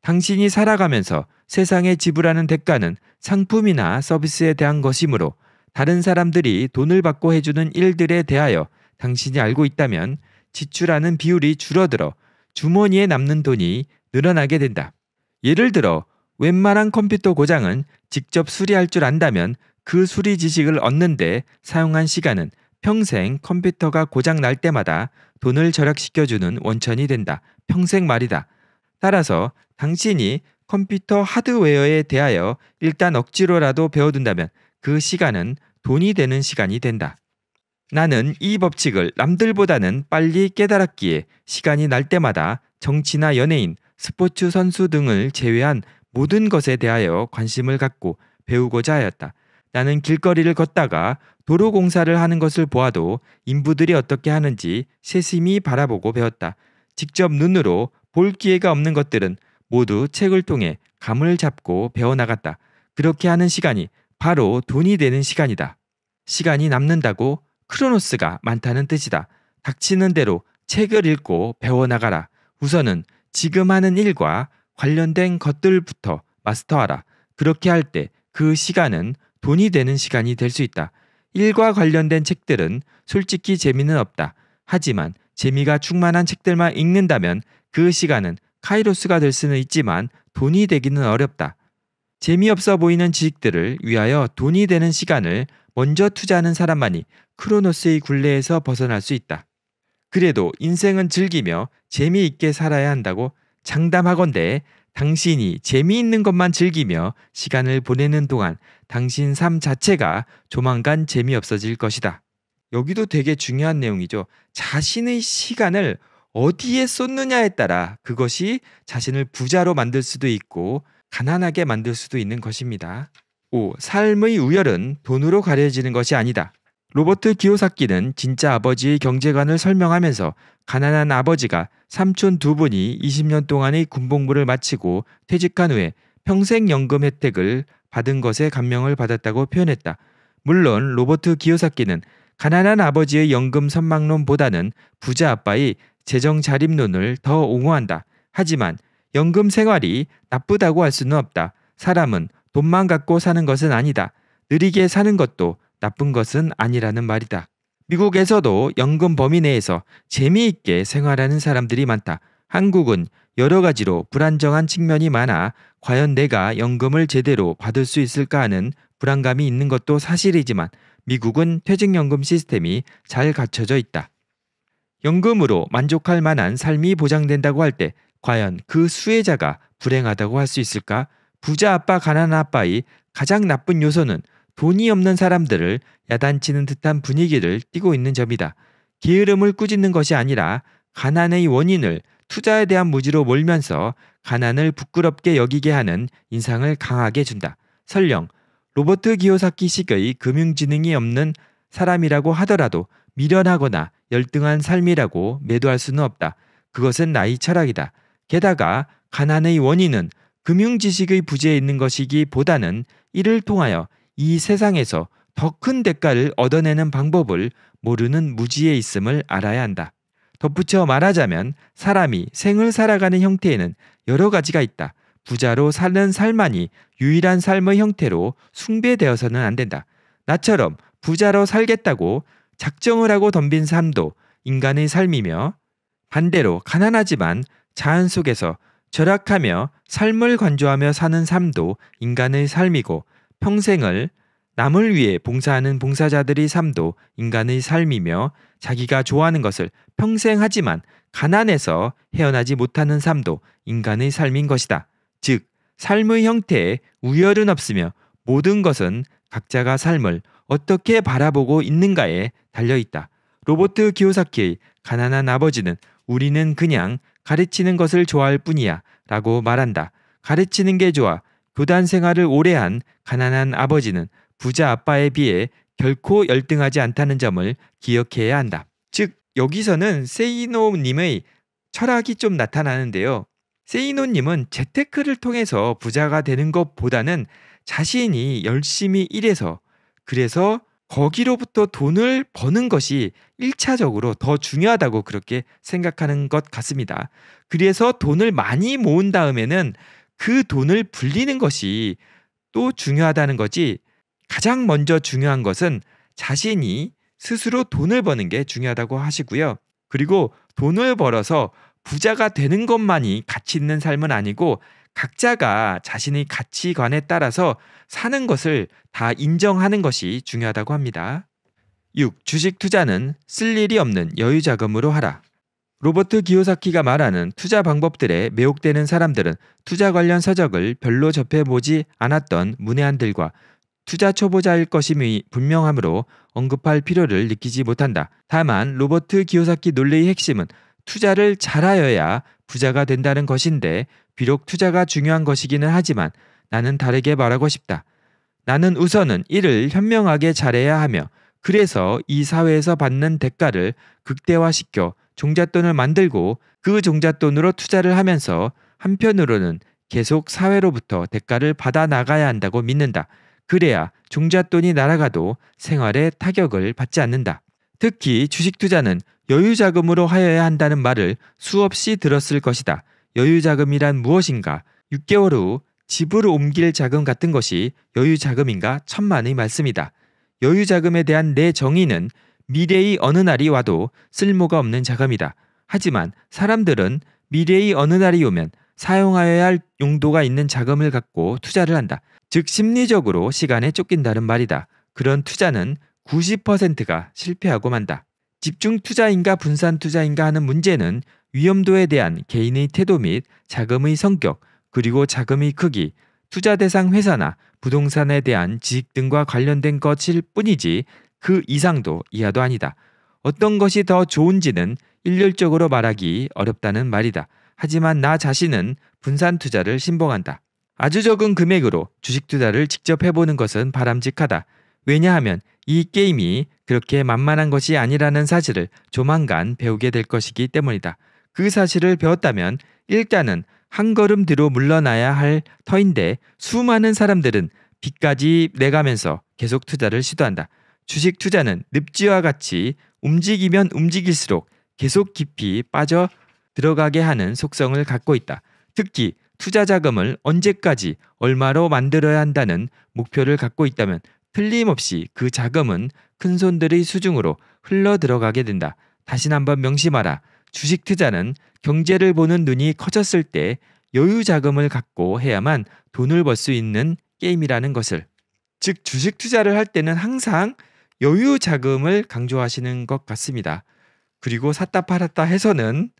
당신이 살아가면서 세상에 지불하는 대가는 상품이나 서비스에 대한 것이므로 다른 사람들이 돈을 받고 해주는 일들에 대하여 당신이 알고 있다면 지출하는 비율이 줄어들어 주머니에 남는 돈이 늘어나게 된다. 예를 들어 웬만한 컴퓨터 고장은 직접 수리할 줄 안다면 그 수리 지식을 얻는데 사용한 시간은 평생 컴퓨터가 고장 날 때마다 돈을 절약시켜주는 원천이 된다. 평생 말이다. 따라서 당신이 컴퓨터 하드웨어에 대하여 일단 억지로라도 배워둔다면 그 시간은 돈이 되는 시간이 된다. 나는 이 법칙을 남들보다는 빨리 깨달았기에 시간이 날 때마다 정치나 연예인, 스포츠 선수 등을 제외한 모든 것에 대하여 관심을 갖고 배우고자 하였다. 나는 길거리를 걷다가 도로 공사를 하는 것을 보아도 인부들이 어떻게 하는지 세심히 바라보고 배웠다. 직접 눈으로 볼 기회가 없는 것들은 모두 책을 통해 감을 잡고 배워나갔다. 그렇게 하는 시간이 바로 돈이 되는 시간이다. 시간이 남는다고 크로노스가 많다는 뜻이다. 닥치는 대로 책을 읽고 배워나가라. 우선은 지금 하는 일과 관련된 것들부터 마스터하라. 그렇게 할 때 그 시간은 돈이 되는 시간이 될 수 있다. 일과 관련된 책들은 솔직히 재미는 없다. 하지만 재미가 충만한 책들만 읽는다면 그 시간은 카이로스가 될 수는 있지만 돈이 되기는 어렵다. 재미없어 보이는 지식들을 위하여 돈이 되는 시간을 먼저 투자하는 사람만이 크로노스의 굴레에서 벗어날 수 있다. 그래도 인생은 즐기며 재미있게 살아야 한다고 장담하건대 당신이 재미있는 것만 즐기며 시간을 보내는 동안 당신 삶 자체가 조만간 재미없어질 것이다. 여기도 되게 중요한 내용이죠. 자신의 시간을 어디에 쏟느냐에 따라 그것이 자신을 부자로 만들 수도 있고 가난하게 만들 수도 있는 것입니다. 5. 삶의 우열은 돈으로 가려지는 것이 아니다. 로버트 기요사키는 진짜 아버지의 경제관을 설명하면서 가난한 아버지가 삼촌 두 분이 20년 동안의 군복무를 마치고 퇴직한 후에 평생연금 혜택을 받은 것에 감명을 받았다고 표현했다. 물론 로버트 기요사키는 가난한 아버지의 연금 선망론보다는 부자 아빠의 재정 자립론을 더 옹호한다. 하지만 연금 생활이 나쁘다고 할 수는 없다. 사람은 돈만 갖고 사는 것은 아니다. 느리게 사는 것도 나쁜 것은 아니라는 말이다. 미국에서도 연금 범위 내에서 재미있게 생활하는 사람들이 많다. 한국은 여러 가지로 불안정한 측면이 많아 과연 내가 연금을 제대로 받을 수 있을까 하는 불안감이 있는 것도 사실이지만 미국은 퇴직연금 시스템이 잘 갖춰져 있다. 연금으로 만족할 만한 삶이 보장된다고 할때 과연 그 수혜자가 불행하다고 할 수 있을까? 부자 아빠, 가난한 아빠의 가장 나쁜 요소는 돈이 없는 사람들을 야단치는 듯한 분위기를 띠고 있는 점이다. 게으름을 꾸짖는 것이 아니라 가난의 원인을 투자에 대한 무지로 몰면서 가난을 부끄럽게 여기게 하는 인상을 강하게 준다. 설령 로버트 기요사키식의 금융지능이 없는 사람이라고 하더라도 미련하거나 열등한 삶이라고 매도할 수는 없다. 그것은 나의 철학이다. 게다가 가난의 원인은 금융 지식의 부재에 있는 것이기 보다는 이를 통하여 이 세상에서 더 큰 대가를 얻어내는 방법을 모르는 무지에 있음을 알아야 한다. 덧붙여 말하자면 사람이 생을 살아가는 형태에는 여러 가지가 있다. 부자로 사는 삶만이 유일한 삶의 형태로 숭배되어서는 안 된다. 나처럼 부자로 살겠다고 작정을 하고 덤빈 삶도 인간의 삶이며 반대로 가난하지만 자연 속에서 절약하며 삶을 관조하며 사는 삶도 인간의 삶이고 평생을 남을 위해 봉사하는 봉사자들의 삶도 인간의 삶이며 자기가 좋아하는 것을 평생 하지만 가난해서 헤어나지 못하는 삶도 인간의 삶인 것이다. 즉, 삶의 형태에 우열은 없으며 모든 것은 각자가 삶을 어떻게 바라보고 있는가에 달려 있다. 로버트 기요사키의 가난한 아버지는 우리는 그냥 가르치는 것을 좋아할 뿐이야 라고 말한다. 가르치는 게 좋아. 교단 생활을 오래 한 가난한 아버지는 부자 아빠에 비해 결코 열등하지 않다는 점을 기억해야 한다. 즉, 여기서는 세이노님의 철학이 좀 나타나는데요. 세이노님은 재테크를 통해서 부자가 되는 것보다는 자신이 열심히 일해서 그래서 거기로부터 돈을 버는 것이 1차적으로 더 중요하다고 그렇게 생각하는 것 같습니다. 그래서 돈을 많이 모은 다음에는 그 돈을 불리는 것이 또 중요하다는 거지 가장 먼저 중요한 것은 자신이 스스로 돈을 버는 게 중요하다고 하시고요. 그리고 돈을 벌어서 부자가 되는 것만이 가치 있는 삶은 아니고 각자가 자신의 가치관에 따라서 사는 것을 다 인정하는 것이 중요하다고 합니다. 6. 주식 투자는 쓸 일이 없는 여유 자금으로 하라. 로버트 기요사키가 말하는 투자 방법들에 매혹되는 사람들은 투자 관련 서적을 별로 접해보지 않았던 문외한들과 투자 초보자일 것임이 분명하므로 언급할 필요를 느끼지 못한다. 다만 로버트 기요사키 논리의 핵심은 투자를 잘하여야 부자가 된다는 것인데 비록 투자가 중요한 것이기는 하지만 나는 다르게 말하고 싶다. 나는 우선은 이를 현명하게 잘해야 하며 그래서 이 사회에서 받는 대가를 극대화시켜 종잣돈을 만들고 그 종잣돈으로 투자를 하면서 한편으로는 계속 사회로부터 대가를 받아 나가야 한다고 믿는다. 그래야 종잣돈이 날아가도 생활에 타격을 받지 않는다. 특히 주식 투자는 여유 자금으로 하여야 한다는 말을 수없이 들었을 것이다. 여유 자금이란 무엇인가? 6개월 후 집을 옮길 자금 같은 것이 여유 자금인가? 천만의 말씀이다. 여유 자금에 대한 내 정의는 미래의 어느 날이 와도 쓸모가 없는 자금이다. 하지만 사람들은 미래의 어느 날이 오면 사용하여야 할 용도가 있는 자금을 갖고 투자를 한다. 즉 심리적으로 시간에 쫓긴다는 말이다. 그런 투자는 90%가 실패하고 만다. 집중 투자인가 분산 투자인가 하는 문제는 위험도에 대한 개인의 태도 및 자금의 성격, 그리고 자금의 크기, 투자 대상 회사나 부동산에 대한 지식 등과 관련된 것일 뿐이지 그 이상도 이하도 아니다. 어떤 것이 더 좋은지는 일률적으로 말하기 어렵다는 말이다. 하지만 나 자신은 분산 투자를 신봉한다. 아주 적은 금액으로 주식 투자를 직접 해보는 것은 바람직하다. 왜냐하면 이 게임이 그렇게 만만한 것이 아니라는 사실을 조만간 배우게 될 것이기 때문이다. 그 사실을 배웠다면 일단은 한 걸음 뒤로 물러나야 할 터인데 수많은 사람들은 빚까지 내가면서 계속 투자를 시도한다. 주식 투자는 늪지와 같이 움직이면 움직일수록 계속 깊이 빠져 들어가게 하는 속성을 갖고 있다. 특히 투자 자금을 언제까지 얼마로 만들어야 한다는 목표를 갖고 있다면 틀림없이 그 자금은 큰손들의 수중으로 흘러 들어가게 된다. 다시 한번 명심하라. 주식 투자는 경제를 보는 눈이 커졌을 때 여유 자금을 갖고 해야만 돈을 벌 수 있는 게임이라는 것을. 즉, 주식 투자를 할 때는 항상 여유 자금을 강조하시는 것 같습니다. 그리고 샀다 팔았다 해서는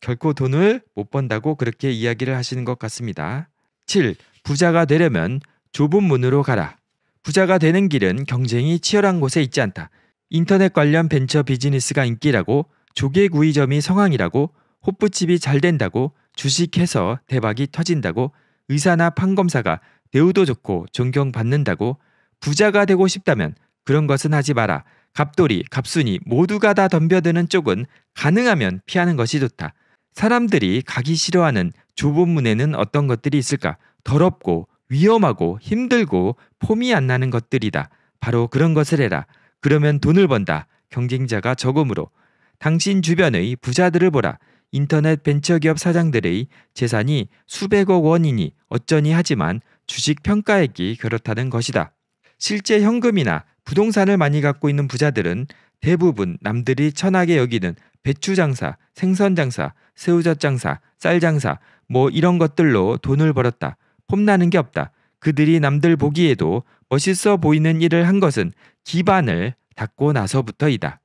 결코 돈을 못 번다고 그렇게 이야기를 하시는 것 같습니다. 7. 부자가 되려면 좁은 문으로 가라. 부자가 되는 길은 경쟁이 치열한 곳에 있지 않다. 인터넷 관련 벤처 비즈니스가 인기라고 조개구이점이 성황이라고 호프집이 잘 된다고 주식해서 대박이 터진다고 의사나 판검사가 대우도 좋고 존경받는다고 부자가 되고 싶다면 그런 것은 하지 마라. 갑돌이, 갑순이 모두가 다 덤벼드는 쪽은 가능하면 피하는 것이 좋다. 사람들이 가기 싫어하는 좁은 문에는 어떤 것들이 있을까? 더럽고 위험하고 힘들고 폼이 안 나는 것들이다. 바로 그런 것을 해라. 그러면 돈을 번다. 경쟁자가 적음으로. 당신 주변의 부자들을 보라. 인터넷 벤처기업 사장들의 재산이 수백억 원이니 어쩌니 하지만 주식 평가액이 그렇다는 것이다. 실제 현금이나 부동산을 많이 갖고 있는 부자들은 대부분 남들이 천하게 여기는 배추 장사, 생선 장사, 새우젓 장사, 쌀 장사 뭐 이런 것들로 돈을 벌었다. 폼나는 게 없다. 그들이 남들 보기에도 멋있어 보이는 일을 한 것은 기반을 닦고 나서부터이다.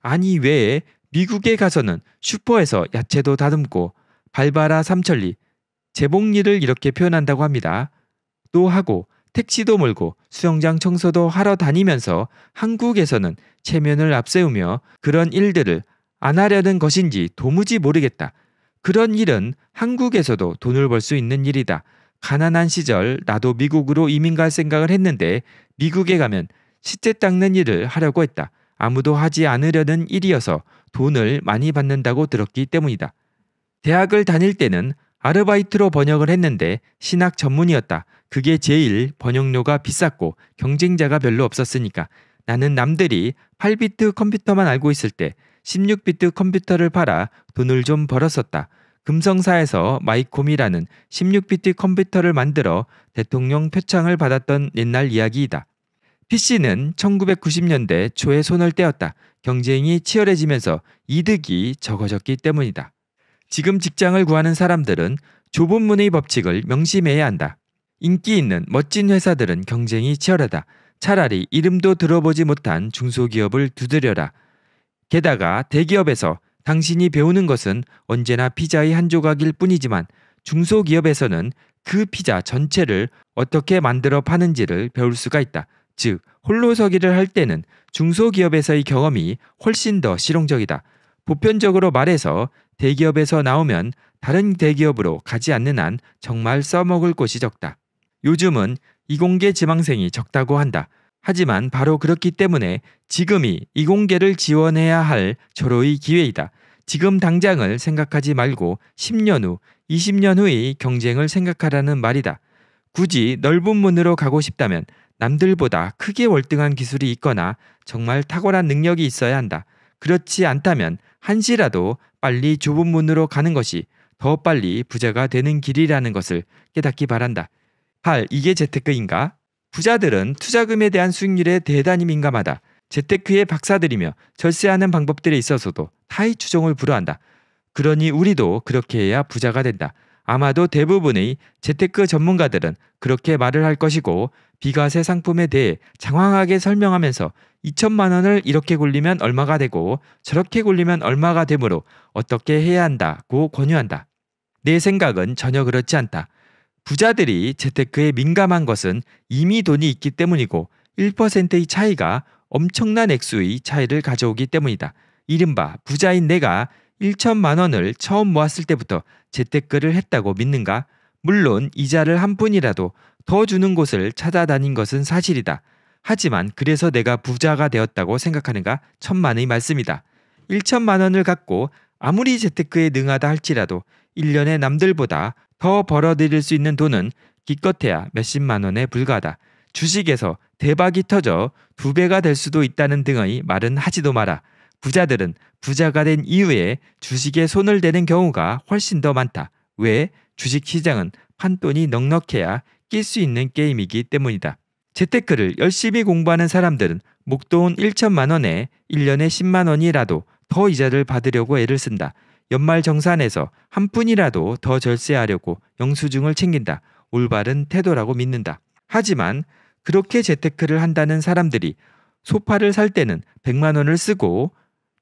아니 왜 미국에 가서는 슈퍼에서 야채도 다듬고 발바라 삼천리 재봉리를 이렇게 표현한다고 합니다. 또 하고 택시도 몰고 수영장 청소도 하러 다니면서 한국에서는 체면을 앞세우며 그런 일들을 안 하려는 것인지 도무지 모르겠다. 그런 일은 한국에서도 돈을 벌 수 있는 일이다. 가난한 시절 나도 미국으로 이민 갈 생각을 했는데 미국에 가면 시체 닦는 일을 하려고 했다. 아무도 하지 않으려는 일이어서 돈을 많이 받는다고 들었기 때문이다. 대학을 다닐 때는 아르바이트로 번역을 했는데 신학 전문이었다. 그게 제일 번역료가 비쌌고 경쟁자가 별로 없었으니까 나는 남들이 8비트 컴퓨터만 알고 있을 때 16비트 컴퓨터를 팔아 돈을 좀 벌었었다. 금성사에서 마이콤이라는 16비트 컴퓨터를 만들어 대통령 표창을 받았던 옛날 이야기이다. PC는 1990년대 초에 손을 떼었다. 경쟁이 치열해지면서 이득이 적어졌기 때문이다. 지금 직장을 구하는 사람들은 좁은 문의 법칙을 명심해야 한다. 인기 있는 멋진 회사들은 경쟁이 치열하다. 차라리 이름도 들어보지 못한 중소기업을 두드려라. 게다가 대기업에서 당신이 배우는 것은 언제나 피자의 한 조각일 뿐이지만 중소기업에서는 그 피자 전체를 어떻게 만들어 파는지를 배울 수가 있다. 즉, 홀로서기를 할 때는 중소기업에서의 경험이 훨씬 더 실용적이다. 보편적으로 말해서 대기업에서 나오면 다른 대기업으로 가지 않는 한 정말 써먹을 곳이 적다. 요즘은 이공계 지망생이 적다고 한다. 하지만 바로 그렇기 때문에 지금이 이공개를 지원해야 할 절호의 기회이다. 지금 당장을 생각하지 말고 10년 후, 20년 후의 경쟁을 생각하라는 말이다. 굳이 넓은 문으로 가고 싶다면 남들보다 크게 월등한 기술이 있거나 정말 탁월한 능력이 있어야 한다. 그렇지 않다면 한시라도 빨리 좁은 문으로 가는 것이 더 빨리 부자가 되는 길이라는 것을 깨닫기 바란다. 8. 이게 재테크인가? 부자들은 투자금에 대한 수익률에 대단히 민감하다. 재테크에 박사들이며 절세하는 방법들에 있어서도 타이 추종을 불허한다. 그러니 우리도 그렇게 해야 부자가 된다. 아마도 대부분의 재테크 전문가들은 그렇게 말을 할 것이고 비과세 상품에 대해 장황하게 설명하면서 2천만 원을 이렇게 굴리면 얼마가 되고 저렇게 굴리면 얼마가 되므로 어떻게 해야 한다고 권유한다. 내 생각은 전혀 그렇지 않다. 부자들이 재테크에 민감한 것은 이미 돈이 있기 때문이고 1%의 차이가 엄청난 액수의 차이를 가져오기 때문이다. 이른바 부자인 내가 1천만 원을 처음 모았을 때부터 재테크를 했다고 믿는가? 물론 이자를 한 푼이라도 더 주는 곳을 찾아다닌 것은 사실이다. 하지만 그래서 내가 부자가 되었다고 생각하는가? 천만의 말씀이다. 1천만 원을 갖고 아무리 재테크에 능하다 할지라도 1년에 남들보다 더 벌어들일 수 있는 돈은 기껏해야 몇십만 원에 불과하다. 주식에서 대박이 터져 두 배가 될 수도 있다는 등의 말은 하지도 마라. 부자들은 부자가 된 이후에 주식에 손을 대는 경우가 훨씬 더 많다. 왜? 주식 시장은 판돈이 넉넉해야 낄 수 있는 게임이기 때문이다. 재테크를 열심히 공부하는 사람들은 목돈 1천만 원에 1년에 10만 원이라도 더 이자를 받으려고 애를 쓴다. 연말 정산에서 한 푼이라도 더 절세하려고 영수증을 챙긴다. 올바른 태도라고 믿는다. 하지만 그렇게 재테크를 한다는 사람들이 소파를 살 때는 100만 원을 쓰고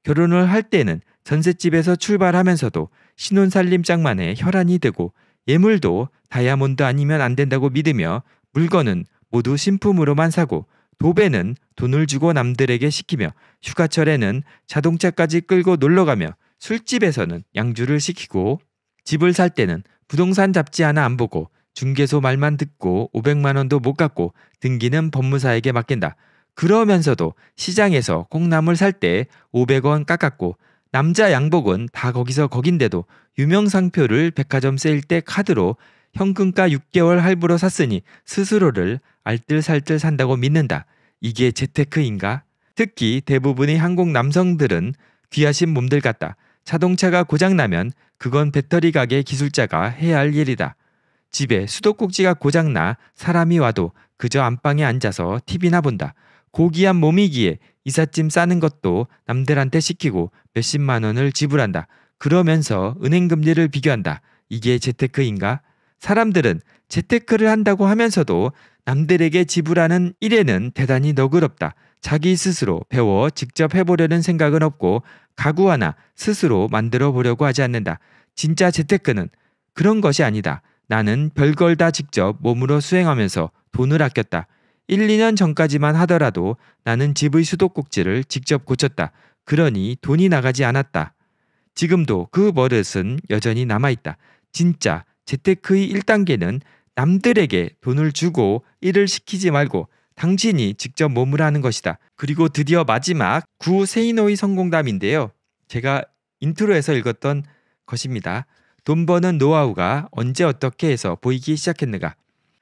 결혼을 할 때는 전셋집에서 출발하면서도 신혼살림 장만에 혈안이 되고 예물도 다이아몬드 아니면 안 된다고 믿으며 물건은 모두 신품으로만 사고 도배는 돈을 주고 남들에게 시키며 휴가철에는 자동차까지 끌고 놀러가며 술집에서는 양주를 시키고 집을 살 때는 부동산 잡지 하나 안 보고 중개소 말만 듣고 500만 원도 못 갚고 등기는 법무사에게 맡긴다. 그러면서도 시장에서 콩나물 살 때 500원 깎았고 남자 양복은 다 거기서 거긴데도 유명 상표를 백화점 세일 때 카드로 현금가 6개월 할부로 샀으니 스스로를 알뜰살뜰 산다고 믿는다. 이게 재테크인가? 특히 대부분의 한국 남성들은 귀하신 몸들 같다. 자동차가 고장나면 그건 배터리 가게 기술자가 해야 할 일이다. 집에 수도꼭지가 고장나 사람이 와도 그저 안방에 앉아서 TV나 본다. 고귀한 몸이기에 이삿짐 싸는 것도 남들한테 시키고 몇십만 원을 지불한다. 그러면서 은행 금리를 비교한다. 이게 재테크인가? 사람들은 재테크를 한다고 하면서도 남들에게 지불하는 일에는 대단히 너그럽다. 자기 스스로 배워 직접 해보려는 생각은 없고 가구 하나 스스로 만들어 보려고 하지 않는다. 진짜 재테크는 그런 것이 아니다. 나는 별걸 다 직접 몸으로 수행하면서 돈을 아꼈다. 1, 2년 전까지만 하더라도 나는 집의 수도꼭지를 직접 고쳤다. 그러니 돈이 나가지 않았다. 지금도 그 버릇은 여전히 남아있다. 진짜 재테크의 1단계는 남들에게 돈을 주고 일을 시키지 말고 당신이 직접 몸을 하는 것이다. 그리고 드디어 마지막 구 세이노의 성공담인데요. 제가 인트로에서 읽었던 것입니다. 돈 버는 노하우가 언제 어떻게 해서 보이기 시작했는가.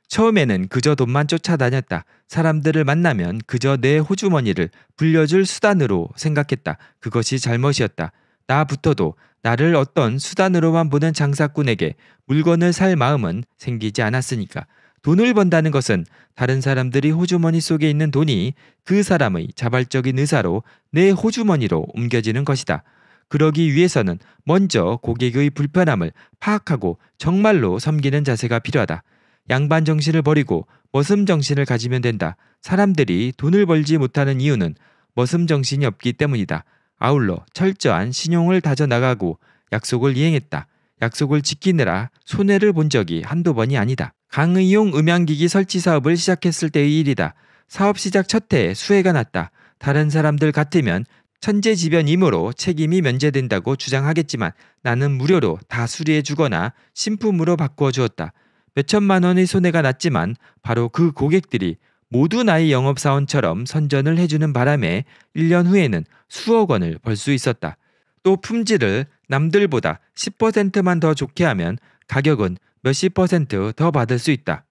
처음에는 그저 돈만 쫓아다녔다. 사람들을 만나면 그저 내 호주머니를 불려줄 수단으로 생각했다. 그것이 잘못이었다. 나부터도 나를 어떤 수단으로만 보는 장사꾼에게 물건을 살 마음은 생기지 않았으니까 돈을 번다는 것은 다른 사람들이 호주머니 속에 있는 돈이 그 사람의 자발적인 의사로 내 호주머니로 옮겨지는 것이다. 그러기 위해서는 먼저 고객의 불편함을 파악하고 정말로 섬기는 자세가 필요하다. 양반 정신을 버리고 머슴 정신을 가지면 된다. 사람들이 돈을 벌지 못하는 이유는 머슴 정신이 없기 때문이다. 아울러 철저한 신용을 다져나가고 약속을 이행했다. 약속을 지키느라 손해를 본 적이 한두 번이 아니다. 강의용 음향기기 설치 사업을 시작했을 때의 일이다. 사업 시작 첫 해에 수혜가 났다. 다른 사람들 같으면 천재지변이므로 책임이 면제된다고 주장하겠지만 나는 무료로 다 수리해 주거나 신품으로 바꾸어 주었다. 몇천만 원의 손해가 났지만 바로 그 고객들이 모두 나의 영업사원처럼 선전을 해주는 바람에 1년 후에는 수억 원을 벌 수 있었다. 또 품질을 남들보다 10%만 더 좋게 하면 가격은 몇십 퍼센트 더 받을 수 있다.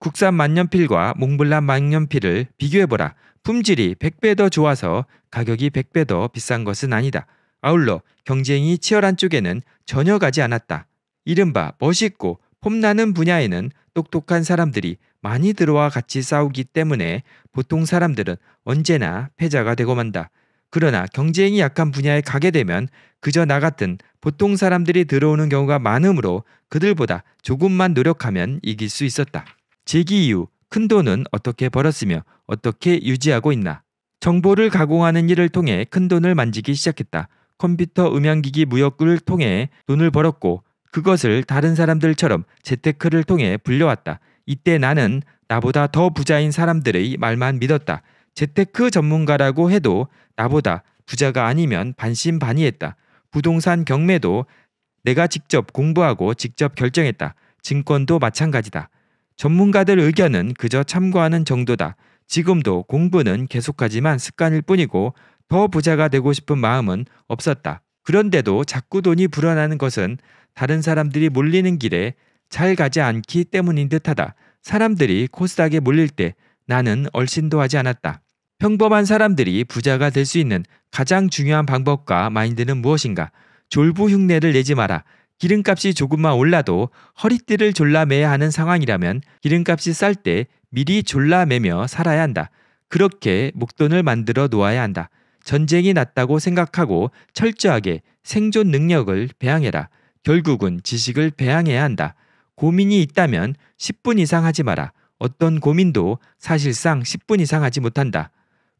국산 만년필과 몽블란 만년필을 비교해보라. 품질이 100배 더 좋아서 가격이 100배 더 비싼 것은 아니다. 아울러 경쟁이 치열한 쪽에는 전혀 가지 않았다. 이른바 멋있고 폼나는 분야에는 똑똑한 사람들이 많이 들어와 같이 싸우기 때문에 보통 사람들은 언제나 패자가 되고 만다. 그러나 경쟁이 약한 분야에 가게 되면 그저 나 같은 보통 사람들이 들어오는 경우가 많으므로 그들보다 조금만 노력하면 이길 수 있었다. 재기 이후 큰 돈은 어떻게 벌었으며 어떻게 유지하고 있나? 정보를 가공하는 일을 통해 큰 돈을 만지기 시작했다. 컴퓨터 음향기기 무역을 통해 돈을 벌었고 그것을 다른 사람들처럼 재테크를 통해 불려왔다. 이때 나는 나보다 더 부자인 사람들의 말만 믿었다. 재테크 전문가라고 해도 나보다 부자가 아니면 반신반의했다. 부동산 경매도 내가 직접 공부하고 직접 결정했다. 증권도 마찬가지다. 전문가들 의견은 그저 참고하는 정도다. 지금도 공부는 계속하지만 습관일 뿐이고 더 부자가 되고 싶은 마음은 없었다. 그런데도 자꾸 돈이 불어나는 것은 다른 사람들이 몰리는 길에 잘 가지 않기 때문인 듯하다. 사람들이 코스닥에 몰릴 때 나는 얼씬도 하지 않았다. 평범한 사람들이 부자가 될 수 있는 가장 중요한 방법과 마인드는 무엇인가? 졸부 흉내를 내지 마라. 기름값이 조금만 올라도 허리띠를 졸라매야 하는 상황이라면 기름값이 쌀 때 미리 졸라매며 살아야 한다. 그렇게 목돈을 만들어 놓아야 한다. 전쟁이 났다고 생각하고 철저하게 생존 능력을 배양해라. 결국은 지식을 배양해야 한다. 고민이 있다면 10분 이상 하지 마라. 어떤 고민도 사실상 10분 이상 하지 못한다.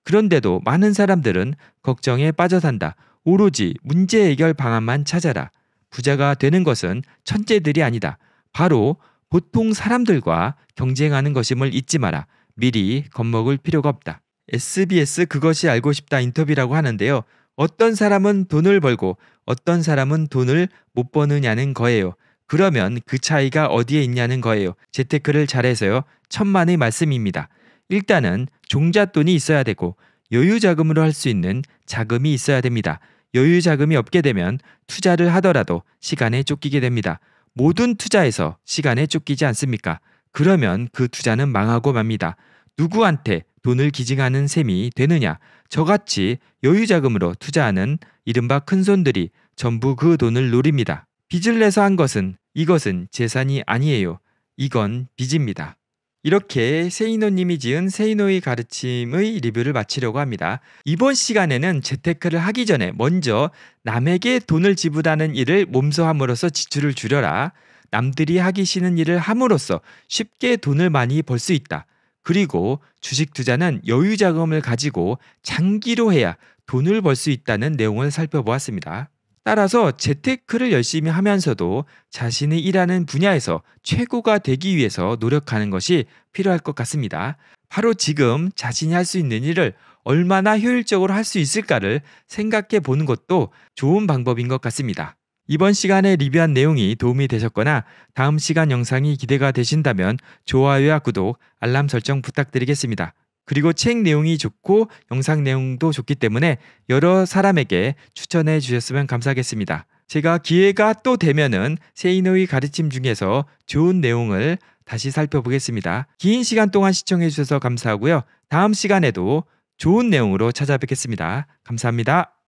그런데도 많은 사람들은 걱정에 빠져 산다. 오로지 문제 해결 방안만 찾아라. 부자가 되는 것은 천재들이 아니다. 바로 보통 사람들과 경쟁하는 것임을 잊지 마라. 미리 겁먹을 필요가 없다. SBS 그것이 알고 싶다 인터뷰라고 하는데요. 어떤 사람은 돈을 벌고 어떤 사람은 돈을 못 버느냐는 거예요. 그러면 그 차이가 어디에 있냐는 거예요. 재테크를 잘해서요. 천만의 말씀입니다. 일단은 종잣돈이 있어야 되고 여유 자금으로 할 수 있는 자금이 있어야 됩니다. 여유 자금이 없게 되면 투자를 하더라도 시간에 쫓기게 됩니다. 모든 투자에서 시간에 쫓기지 않습니까? 그러면 그 투자는 망하고 맙니다. 누구한테 돈을 기증하는 셈이 되느냐? 저같이 여유 자금으로 투자하는 이른바 큰손들이 전부 그 돈을 노립니다. 빚을 내서 한 것은 이것은 재산이 아니에요. 이건 빚입니다. 이렇게 세이노님이 지은 세이노의 가르침의 리뷰를 마치려고 합니다. 이번 시간에는 재테크를 하기 전에 먼저 남에게 돈을 지불하는 일을 몸소 함으로써 지출을 줄여라. 남들이 하기 싫은 일을 함으로써 쉽게 돈을 많이 벌 수 있다. 그리고 주식 투자는 여유 자금을 가지고 장기로 해야 돈을 벌 수 있다는 내용을 살펴보았습니다. 따라서 재테크를 열심히 하면서도 자신이 일하는 분야에서 최고가 되기 위해서 노력하는 것이 필요할 것 같습니다. 바로 지금 자신이 할 수 있는 일을 얼마나 효율적으로 할 수 있을까를 생각해 보는 것도 좋은 방법인 것 같습니다. 이번 시간에 리뷰한 내용이 도움이 되셨거나 다음 시간 영상이 기대가 되신다면 좋아요와 구독, 알람 설정 부탁드리겠습니다. 그리고 책 내용이 좋고 영상 내용도 좋기 때문에 여러 사람에게 추천해 주셨으면 감사하겠습니다. 제가 기회가 또 되면은 세인의 가르침 중에서 좋은 내용을 다시 살펴보겠습니다. 긴 시간 동안 시청해 주셔서 감사하고요. 다음 시간에도 좋은 내용으로 찾아뵙겠습니다. 감사합니다.